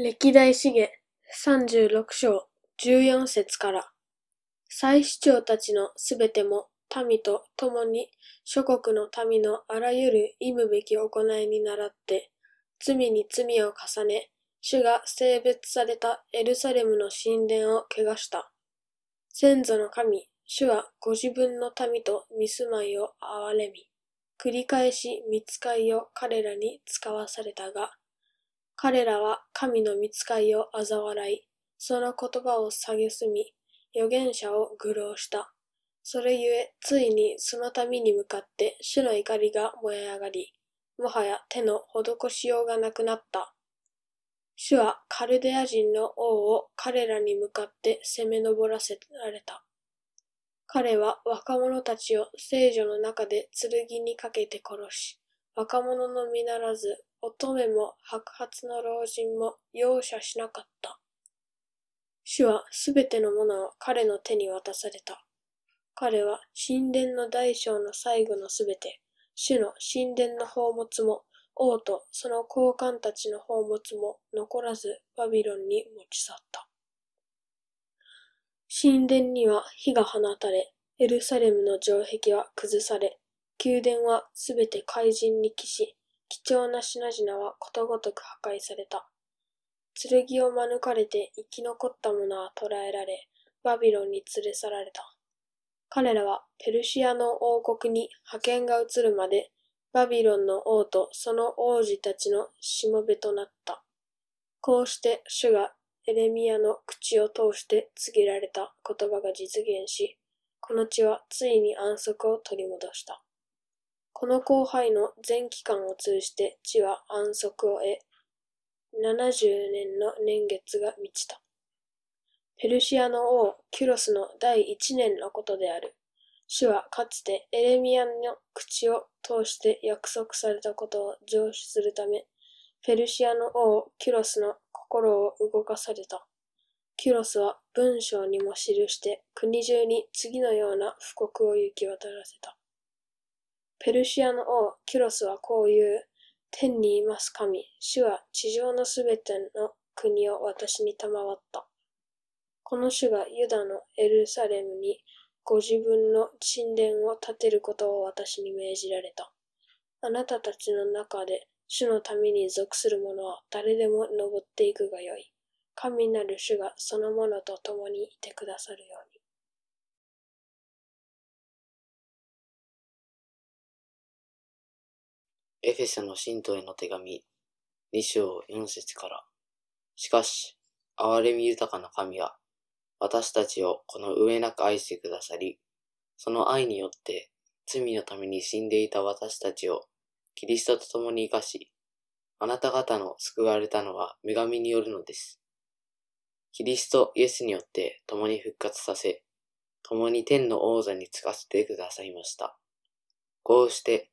歴代資源三十六章十四節から祭司長たちのすべても民と共に諸国の民のあらゆる忌むべき行いに倣って罪に罪を重ね主が性別されたエルサレムの神殿を汚した先祖の神主はご自分の民と見住まいを憐れみ繰り返し見つかいを彼らに使わされたが彼らは神の御使いを嘲笑い、その言葉を蔑み、預言者を愚弄した。それゆえ、ついにその民に向かって主の怒りが燃え上がり、もはや手の施しようがなくなった。主はカルデア人の王を彼らに向かって攻め上らせられた。彼は若者たちを聖女の中で剣にかけて殺し、若者のみならず乙女も白髪の老人も容赦しなかった。主はすべてのものを彼の手に渡された。彼は神殿の大小の最後のすべて、主の神殿の宝物も、王とその高官たちの宝物も残らずバビロンに持ち去った。神殿には火が放たれ、エルサレムの城壁は崩され、宮殿はすべて怪人に帰し、貴重な品々はことごとく破壊された。剣を免れて生き残った者は捕らえられ、バビロンに連れ去られた。彼らはペルシアの王国に覇権が移るまで、バビロンの王とその王子たちのしもべとなった。こうして主がエレミアの口を通して告げられた言葉が実現し、この地はついに安息を取り戻した。この後輩の全期間を通じて、地は安息を得、七十年の年月が満ちた。ペルシアの王、キュロスの第一年のことである。主はかつてエレミアの口を通して約束されたことを上司するため、ペルシアの王キュロスの心を動かされた。キュロスは文章にも記して国中に次のような布告を行き渡らせた。ペルシアの王キュロスはこういう。天にいます神、主は地上のすべての国を私に賜った。この主がユダのエルサレムにご自分の神殿を建てることを私に命じられた。あなたたちの中で主のために属する者は誰でも登っていくがよい。神なる主がその者と共にいてくださるよエフェセの信徒への手紙、2章4節から。しかし、憐れみ豊かな神は、私たちをこの上なく愛してくださり、その愛によって、罪のために死んでいた私たちを、キリストと共に生かし、あなた方の救われたのは女神によるのです。キリストイエスによって共に復活させ、共に天の王座につかせてくださいました。こうして、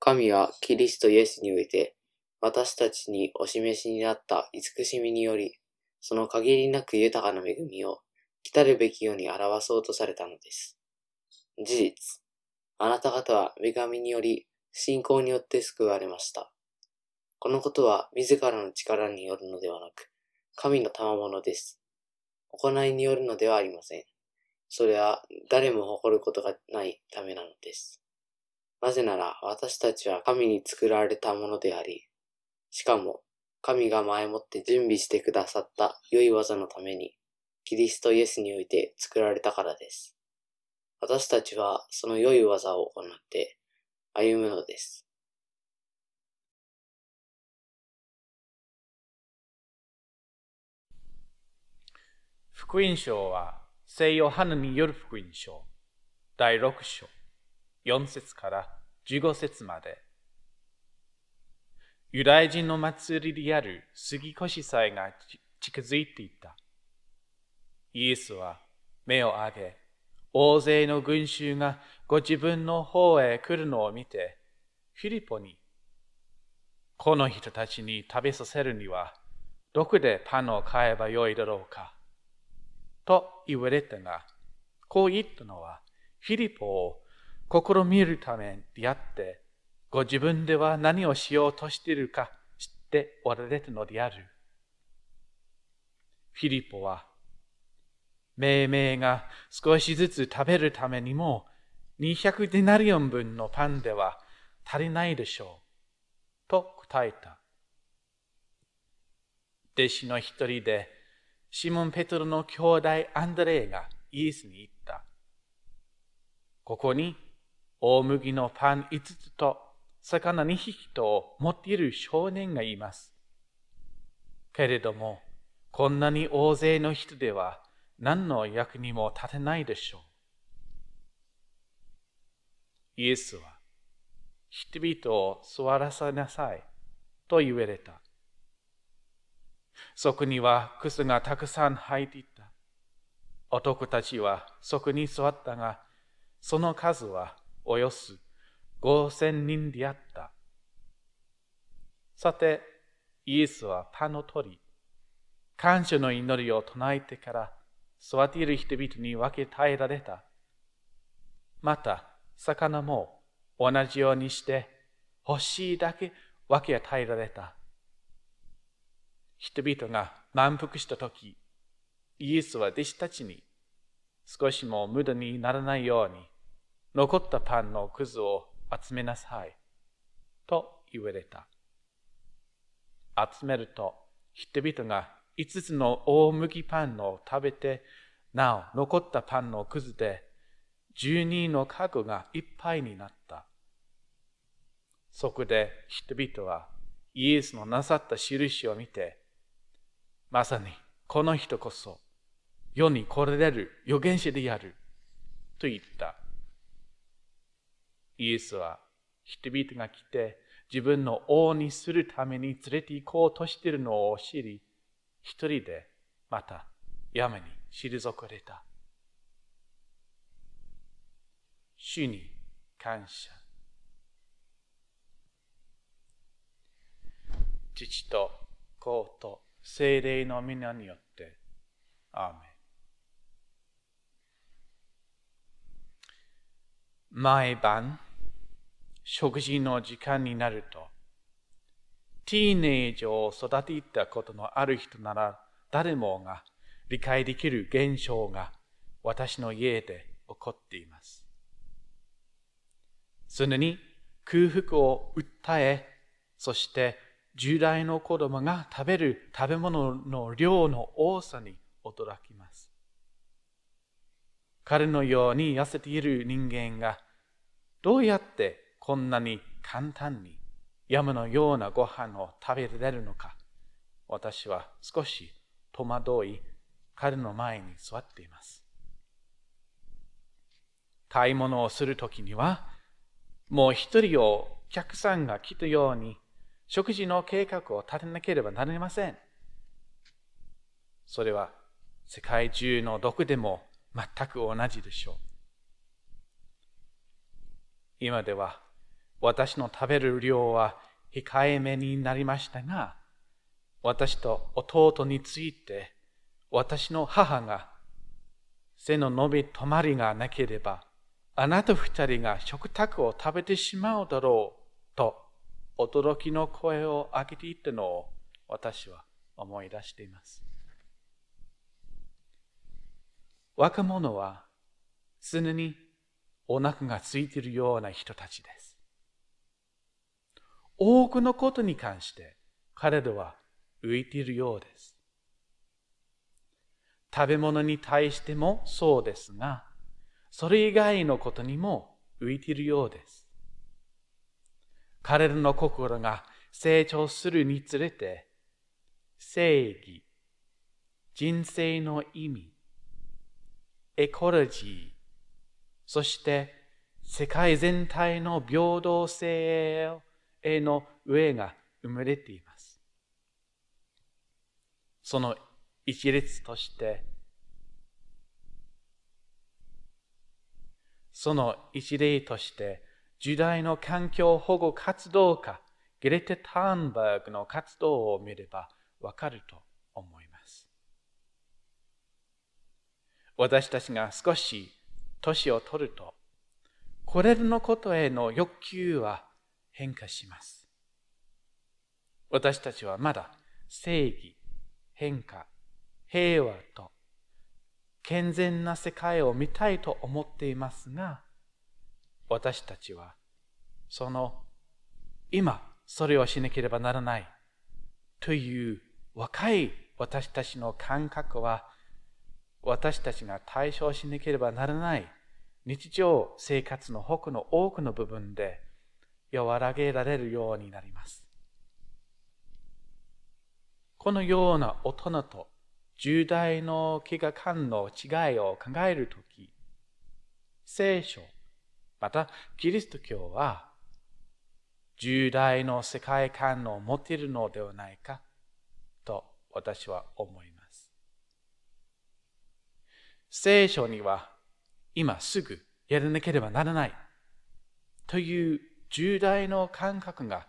神はキリストイエスにおいて、私たちにお示しになった慈しみにより、その限りなく豊かな恵みを、来たるべきように表そうとされたのです。事実、あなた方は女神により、信仰によって救われました。このことは自らの力によるのではなく、神の賜物です。行いによるのではありません。それは誰も誇ることがないためなのです。なぜなら私たちは神に作られたものであり、しかも神が前もって準備してくださった良い技のために、キリストイエスにおいて作られたからです。私たちはその良い技を行って歩むのです。福音書は聖ヨハネによる福音書第6章4節から15節まで、ユダヤ人の祭りである杉越祭が近づいていた。イエスは目を上げ、大勢の群衆がご自分の方へ来るのを見て、フィリポに、この人たちに食べさせるには、どこでパンを買えばよいだろうか、と言われたが、こう言ったのは、フィリポを試みるためであって、ご自分では何をしようとしているか知っておられるのである。フィリポは、命名が少しずつ食べるためにも、200デナリオン分のパンでは足りないでしょう。と答えた。弟子の一人で、シモン・ペトロの兄弟アンドレイがイエスに言った。ここに大麦のパン5つと魚2匹と持っている少年がいます。けれども、こんなに大勢の人では何の役にも立てないでしょう。イエスは、人々を座らせなさいと言われた。そこにはスがたくさん入っていた。男たちはそこに座ったが、その数はおよそ5000人であった。さて、イエスはパンを取り、感謝の祈りを唱えてから、座っている人々に分け与えられた。また、魚も同じようにして、欲しいだけ分け与えられた。人々が満腹したとき、イエスは弟子たちに、少しも無駄にならないように、残ったパンのくずを集めなさい。と言われた。集めると、人々が5つの大麦パンを食べて、なお残ったパンのくずで、12の家具がいっぱいになった。そこで人々はイエスのなさった印を見て、まさにこの人こそ世に来られる預言者であると言った。イエスは人々が来て自分の王にするために連れて行こうとしているのを知り、一人でまた山に退かれた。主に感謝。父と子と精霊の皆によって。アーメン毎晩、食事の時間になると、ティーネージを育てたことのある人なら誰もが理解できる現象が私の家で起こっています。常に空腹を訴え、そして従来の子供が食べる食べ物の量の多さに驚きます。彼のように痩せている人間がどうやってこんなに簡単に山のようなご飯を食べられるのか私は少し戸惑い彼の前に座っています買い物をするときにはもう一人をお客さんが来たように食事の計画を立てなければなりませんそれは世界中のどこでも全く同じでしょう今では私の食べる量は控えめになりましたが、私と弟について、私の母が背の伸び止まりがなければ、あなた二人が食卓を食べてしまうだろうと、驚きの声を上げていたのを私は思い出しています。若者は常にお腹が空いているような人たちです。多くのことに関して彼らは浮いているようです。食べ物に対してもそうですが、それ以外のことにも浮いているようです。彼らの心が成長するにつれて、正義、人生の意味、エコロジー、そして世界全体の平等性への上が生まれています。その一列として、その一例として、時代の環境保護活動家、ゲレテ・ターンバーグの活動を見ればわかると思います。私たちが少し年を取ると、これのことへの欲求は変化します。私たちはまだ正義、変化、平和と健全な世界を見たいと思っていますが、私たちはその今それをしなければならないという若い私たちの感覚は私たちが対象しなければならない日常生活の他の多くの部分で和らげられるようになります。このような大人と重大の飢餓感の違いを考えるとき、聖書、またキリスト教は、重大の世界観を持っているのではないかと私は思います。聖書には今すぐやらなければならないという重大の感覚が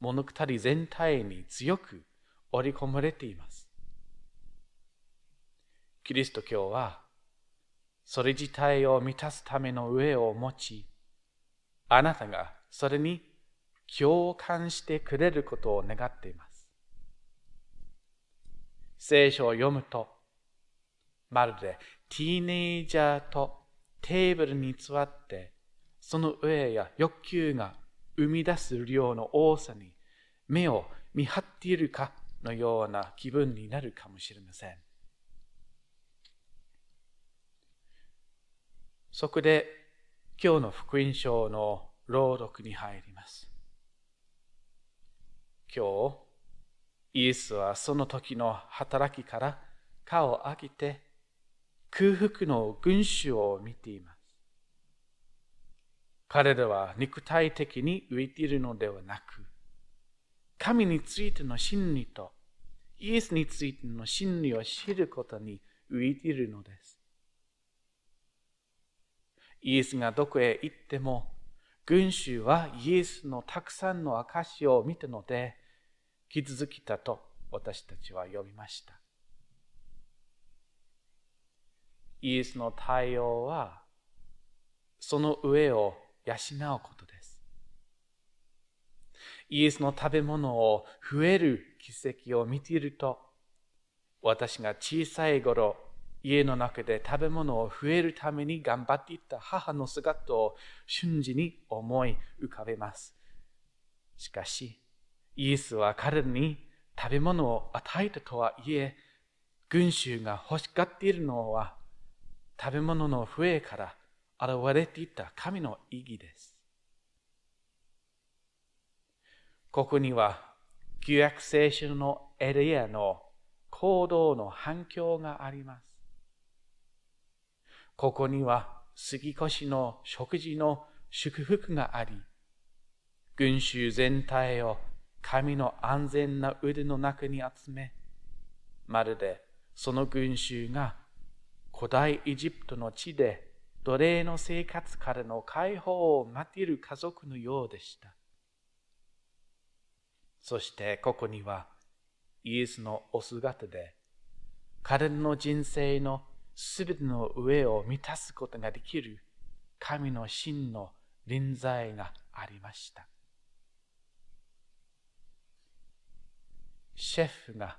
物語全体に強く織り込まれています。キリスト教はそれ自体を満たすための上を持ち、あなたがそれに共感してくれることを願っています。聖書を読むと、まるでティーネイジャーとテーブルに座って、その上や欲求が生み出す量の多さに目を見張っているかのような気分になるかもしれません。そこで今日の福音書の朗読に入ります。今日、イエスはその時の働きから顔を上げて空腹の群衆を見ています。彼らは肉体的に浮いているのではなく、神についての真理とイエスについての真理を知ることに浮いているのです。イエスがどこへ行っても、群衆はイエスのたくさんの証を見たので、傷つきたと私たちは読みました。イエスの対応は、その上を養うことです。イエスの食べ物を増える奇跡を見ていると、私が小さい頃、家の中で食べ物を増えるために頑張っていた母の姿を瞬時に思い浮かべます。しかし、イエスは彼に食べ物を与えたとはいえ、群衆が欲しがっているのは食べ物の増えから現れていた神の意義です。ここには旧約聖書のエリアの行動の反響があります。ここには杉越の食事の祝福があり、群衆全体を神の安全な腕の中に集め、まるでその群衆が古代エジプトの地で奴隷の生活からの解放を待っている家族のようでした。そしてここにはイエスのお姿で彼の人生のすべての上を満たすことができる神の真の臨在がありました。シェフが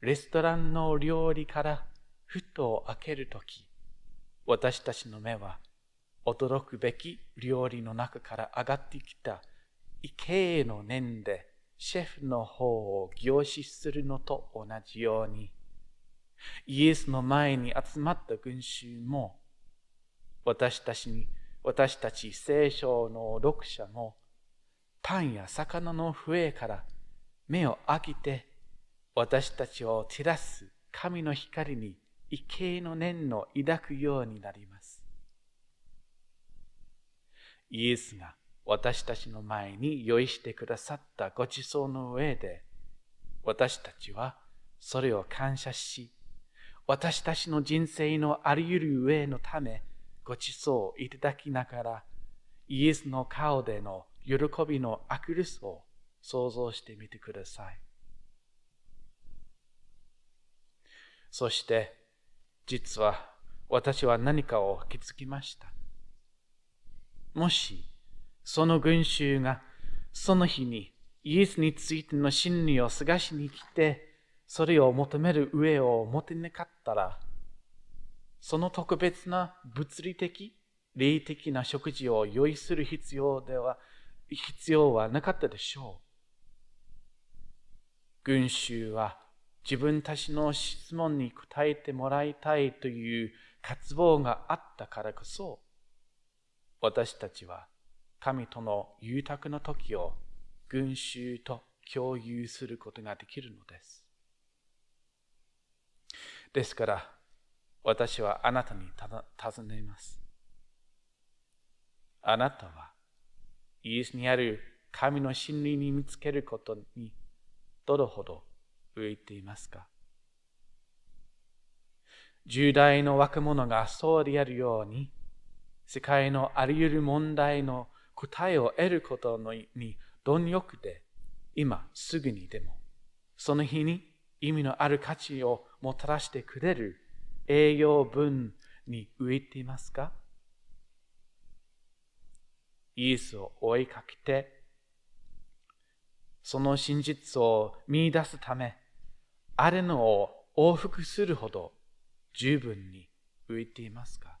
レストランの料理からふと開けるとき、私たちの目は驚くべき料理の中から上がってきた池への念でシェフの方を凝視するのと同じように、イエスの前に集まった群衆も、私たちに、私たち聖書の読者も、パンや魚の笛から目を開けて、私たちを照らす神の光に畏敬の念の抱くようになります。イエスが私たちの前に用意してくださったごちそうの上で、私たちはそれを感謝し、私たちの人生のあり得る上のため、ごちそうをいただきながら、イエスの顔での喜びのあくるすを想像してみてください。そして、実は私は何かを気づきました。もし、その群衆がその日にイエスについての真理を探しに来て、それを求める上を持てなかったら、その特別な物理的、霊的な食事を用意する必要では、必要はなかったでしょう。群衆は自分たちの質問に答えてもらいたいという渇望があったからこそ、私たちは神との誘惑の時を群衆と共有することができるのです。ですから、私はあなたに尋ねます。あなたは、イエスにある神の真理に見つけることに、どれほど浮いていますか重大の若者がそうであるように、世界のありゆる問題の答えを得ることに貪欲で、今すぐにでも、その日に意味のある価値をもたらしてくれる栄養分に浮いていますかイエスを追いかけてその真実を見出すため、あるのを往復するほど十分に浮いていますか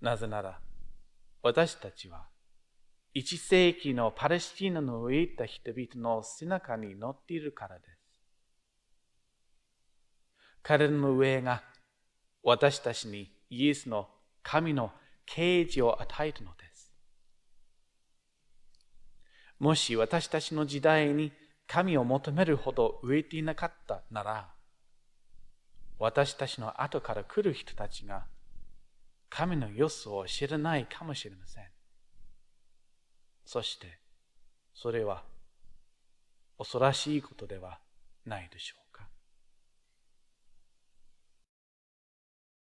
なぜなら、私たちは、一世紀のパレスチナの浮いた人々の背中に乗っているからです。彼らの上が私たちにイエスの神の啓示を与えるのです。もし私たちの時代に神を求めるほど植えていなかったなら、私たちの後から来る人たちが神の様子を知らないかもしれません。そして、それは恐ろしいことではないでしょう。